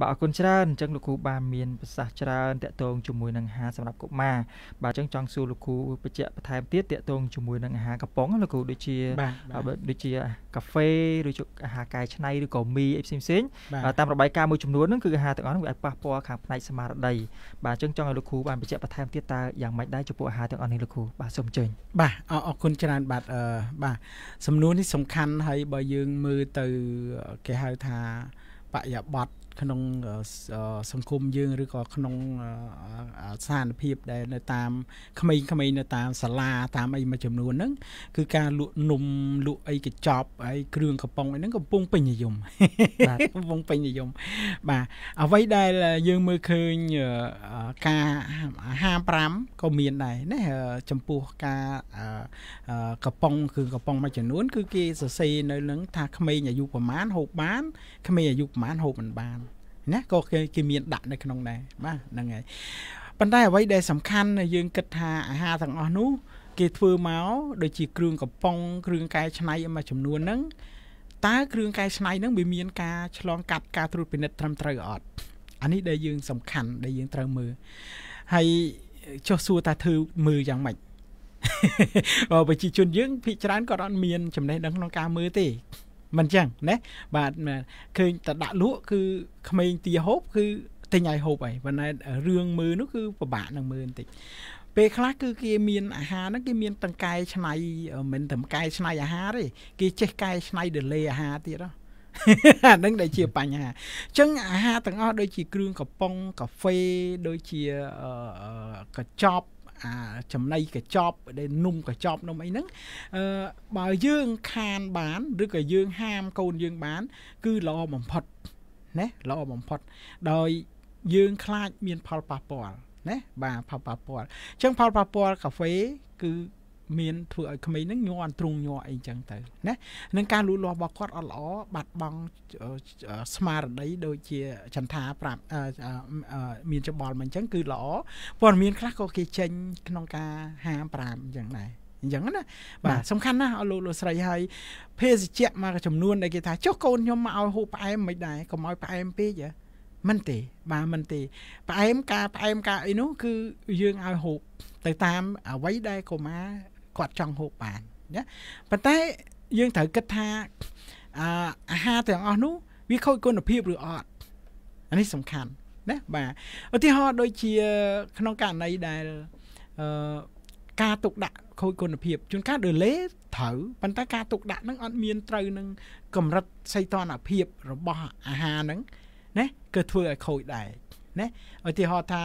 បាទអរគុណច្រើនអញ្ចឹងលោកគ្រូបាទមានប្រសាសន៍ច្រើនតកតងជាមួយនឹងអាហារសម្រាប់កុមារបាទអញ្ចឹងចង់សួរលោកគ្រូបញ្ជាក់បន្ថែមទៀតតកតងជាមួយនឹងអាហារកំប៉ុងលោកគ្រូដូចជាដូចជាកាហ្វេឬអាហារកែច្នៃឬក៏មីអីផ្សេងៗតាមរបាយការណ៍មួយចំនួនហ្នឹងគឺអាហារទាំងអស់ហ្នឹងវាអាចប៉ះពាល់ខាងផ្នែកស្មារតីបាទអញ្ចឹងចង់ឲ្យលោកគ្រូបានបញ្ជាក់បន្ថែមទៀតតើយ៉ាងម៉េចដែរចំពោះអាហារទាំងអស់នេះលោកគ្រូបាទសូមអញ្ជើញបាទអរគុណច្រើនបាទអឺបាទសំណួរនេះសំខាន់ហើយបើយើងមើលទៅគេហៅថាបរិយាប័ត្នក្នុងសង្គមយើងឬក៏ក្នុងស្ថានភាពដែលនៅតាមក្មេងៗនៅតាម សាលា តាមអីមួយចំនួនហ្នឹងគឺការលក់នំលក់អីកញ្ចប់ហើយគ្រឿងកំប៉ុងអីហ្នឹងកំពុងពេញនិយមបាទកំពុងពេញនិយមបាទអ្វីដែលយើងមើលឃើញការ55ក៏មានដែរណាចំពោះការកំប៉ុងគ្រឿងកំប៉ុងមួយចំនួនគឺគេសរសេរនៅនឹង ថាក្មេងអាយុប្រមាណហូបបានក្មេងអាយុប្រប្រហែលហូបមិនបានណាក៏គេគេមានដាក់នៅក្នុងដែរបាទហ្នឹងហើយប៉ុន្តែអ្វីដែលសំខាន់យើងគិតថាអាហារទាំងអស់នោះ គេធ្វើមកដូចជាគ្រឿងកំប៉ុងគ្រឿងកែច្នៃមួយចំនួនហ្នឹងតើគ្រឿងកែច្នៃហ្នឹងវាមានការឆ្លងកាត់ការត្រួតពិនិត្យត្រឹមត្រូវអត់អានេះដែលយើង សំខាន់ដែលយើងត្រូវមើលហើយចុះសួរថាធ្វើមើលយ៉ាងម៉េចប្រជាជនយើងភាគច្រើនក៏អត់មានចំណេះដឹងក្នុងការមើលទេមិនចឹងណាបាទឃើញតែដាក់លក់ គឺក្មេងទាហូបគឺទិញឲ្យហូបអីប៉ុន្តែរឿងមើលនោះគឺពិបាកនឹងមើលបន្តិចពេលខ្លះគឺគេមានអាហារហ្នឹងគេមានទាំងកែឆ្នៃមិនត្រឹមកែឆ្នៃអាហារទេគេចេះកែឆ្នៃ delay អាហារទៀតហ៎អានឹងដែលជាបញ្ហាអញ្ចឹងអាហារទាំងអស់ដូចជា គ្រឿងកំប៉ុងកាហ្វេដូចជាកញ្ចប់អាចំណៃកញ្ចប់ដែលនំកញ្ចប់នំអីហ្នឹងអឺបើយើងខានបាន ឬក៏យើងហាមកូនយើងបាន គឺល្អបំផុតណាល្អបំផុតដោយយើង ខ្លាចមានផលប៉ះពាល់ណាបាទផលប៉ះពាល់អញ្ចឹងផលប៉ះពាល់កាហ្វេគឺមានធ្វើឲ្យក្មេងហ្នឹងញ័រទ្រង់ញ័រអីចឹងទៅណានឹងការលូតលាស់របស់គាត់អត់ល្អបាត់បង់ស្មារតីដូចជាចន្ទាប្រាប់មានច្បល់មិនចឹងគឺល្អព័ត៌មានខ្លះក៏គេចេញក្នុងការហាមប្រាមចឹងដែរអញ្ចឹងណាបាទសំខាន់ណាស់អស់លោកលោកស្រីហើយភេសជ្ជៈមួយចំនួនដែលគេថាចុះកូនខ្ញុំមកឲ្យហូបផ្អែមមិនដែរកុំឲ្យផ្អែមពេកហ៎មិនទេ បាទមិនទេផ្អែមការផ្អែមការអីនោះគឺយើងឲ្យហូបទៅតាមអ្វីដែលកុមារគាត់ចង់ហូបបានណាប៉ុន្តែយើងត្រូវគិតថាអាហារទាំងអស់នោះវាខូចគុណភាពឬអត់អានេះសំខាន់ណាបាទឧទាហរណ៍ដូចជាក្នុងករណីដែលអឺការទុកដាក់ខូចគុណភាពជួនកាលដឺឡេត្រូវប៉ុន្តែការទុកដាក់ហ្នឹងអត់មានត្រូវនឹងកម្រិតសីតុណ្ហភាព របស់អាហារហ្នឹងណាក៏ធ្វើឲ្យខូចដែរណាឧទាហរណ៍ថា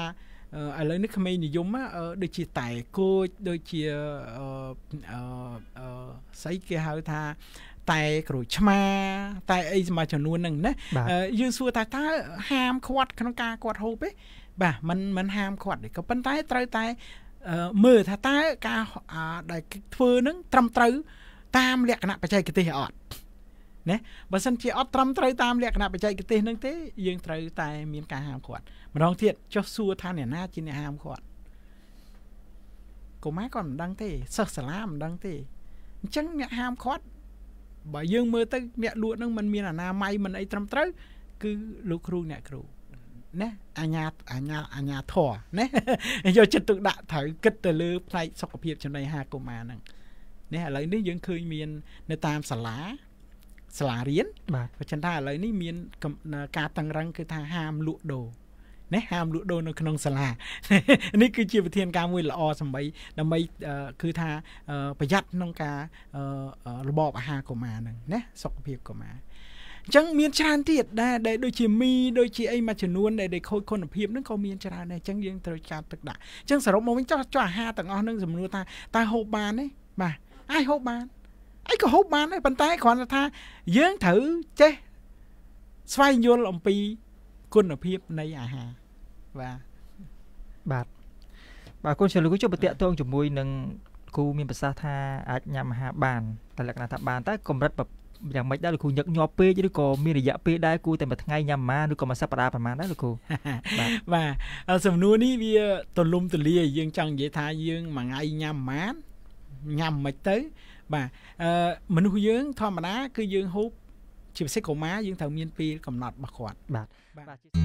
ឥឡូវនេះក្មេងនិយមដូចជាតែគូចដូចជាអឺស្អីគេហៅថា តែក្រូចឆ្មា តែ អីមួយចំនួនហ្នឹងណាយើងសួរថាតើហាមគាត់ក្នុងការគាត់ហូបទេបាទมันมันហាមគាត់ទេក៏ប៉ុន្តែត្រូវតែមើលថាតើការដែលធ្វើហ្នឹង ត្រឹមត្រូវតាមលក្ខណៈបច្ចេកទេសអត់ណាបើសិនជាអត់ត្រឹមត្រូវតាមលក្ខណៈបច្ចេកទេសនឹងទេ យើងត្រូវតែមានការហាមឃាត់ម្ដងទៀតចុះសួរថាអ្នកណាជាអ្នកហាមឃាត់កុមារគាត់មិនដឹងទេសិស្សសាលាមិនដឹងទេអញ្ចឹងអ្នកហាមឃាត់បើយើងមើលទៅអ្នកលក់នឹងមិនមានអនាម័យមិនអីត្រឹមត្រូវ គឺលោកគ្រូអ្នកគ្រូណាអាញាអាញាអាញាធរណាយកចិត្តទុកដាក់ត្រូវគិតទៅលើផ្នែកសុខភាពចំណីអាហារកុមារហ្នឹងនេះឥឡូវនេះយើងឃើញមាន នៅតាមសាលាសាលារៀនបាទបើចឹងថាឥឡូវនេះមានការតឹងរឹងគឺថាហាមលក់ដូរណាហាមលក់ដូរនៅក្នុងសាលានេះគឺជាវិធានការមួយល្អសម្បីដើម្បីគឺថាប្រយ័ត្នក្នុងការរបបអាហារកុមារហ្នឹងណាសុខភាពកុមារអញ្ចឹងមានច្រើនទៀតដែរដែលដូចជាមីដូចជាអីមួយចំនួនដែលដែលខូចគុណភាពហ្នឹងក៏មានច្រើនដែរអញ្ចឹងយើងត្រូវចាប់ទឹកដាក់អញ្ចឹងសរុបមកវិញចោះចោះអាហារទាំងអស់ហ្នឹងសំណួរថាតើហូបបានទេបាទអាចហូបបានអីក៏ហូបបានដែរប៉ុន្តែគ្រាន់តែថាយើងត្រូវចេះស្វែងយល់អំពីគុណភាពនៃអាហារបាទបាទបាទកូនចលូជួយបតាក់តងជាមួយនឹងគូមានប្រសាសន៍ថាអាចញ៉ាំអាហារបានតែលក្ខណៈថាបានតែកម្រិតយ៉ាងម៉េចដែរលោកគ្រូញឹកញាប់ពេកឬក៏មានរយៈពេលដែរគូតែមួយថ្ងៃញ៉ាំម៉ាឬក៏មួយសប្តាហ៍ប្រហែលដែរលោកគ្រូបាទសំណួរនេះវាទលំទលាយយើងចង់និយាយថាយើងមួយថ្ងៃញ៉ាំម៉ាញ៉ាំមិនទៅបាទអឺមនុស្សយើងធម្មតាគឺយើងហូបជាពិសេសកុមារយើងត្រូវមានពេលកំណត់របស់គាត់បាទបាទ